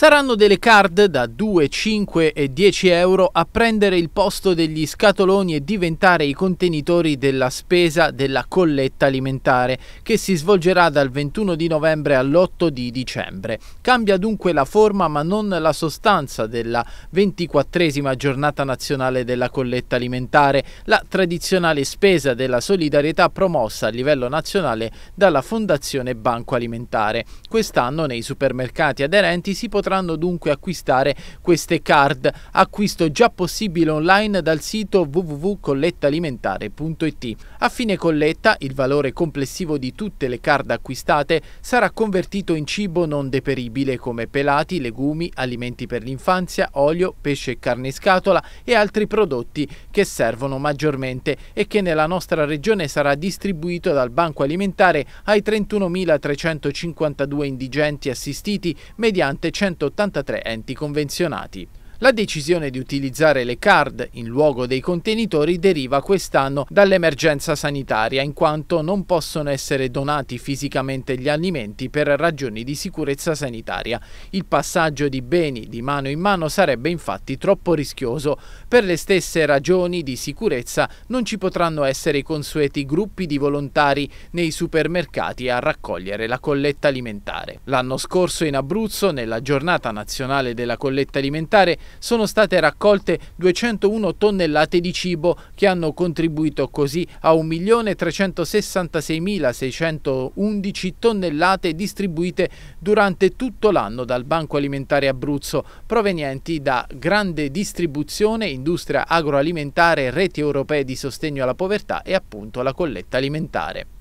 Saranno delle card da 2, 5 e 10 euro a prendere il posto degli scatoloni e diventare i contenitori della spesa della colletta alimentare che si svolgerà dal 21 di novembre all'8 di dicembre. Cambia dunque la forma ma non la sostanza della 24esima giornata nazionale della colletta alimentare, la tradizionale spesa della solidarietà promossa a livello nazionale dalla Fondazione Banco Alimentare. Quest'anno nei supermercati aderenti si potrà potranno dunque acquistare queste card. Acquisto già possibile online dal sito www.collettaalimentare.it. A fine colletta, il valore complessivo di tutte le card acquistate sarà convertito in cibo non deperibile come pelati, legumi, alimenti per l'infanzia, olio, pesce e carne in scatola e altri prodotti che servono maggiormente e che nella nostra regione sarà distribuito dal Banco Alimentare ai 31.352 indigenti assistiti mediante 100 283 enti convenzionati. La decisione di utilizzare le card in luogo dei contenitori deriva quest'anno dall'emergenza sanitaria, in quanto non possono essere donati fisicamente gli alimenti per ragioni di sicurezza sanitaria. Il passaggio di beni di mano in mano sarebbe infatti troppo rischioso. Per le stesse ragioni di sicurezza non ci potranno essere i consueti gruppi di volontari nei supermercati a raccogliere la colletta alimentare alimentare. L'anno scorso in Abruzzo, nella giornata nazionale della colletta alimentare, sono state raccolte 201 tonnellate di cibo che hanno contribuito così a 1.366.611 tonnellate distribuite durante tutto l'anno dal Banco Alimentare Abruzzo, provenienti da grande distribuzione, industria agroalimentare, reti europee di sostegno alla povertà e appunto la colletta alimentare.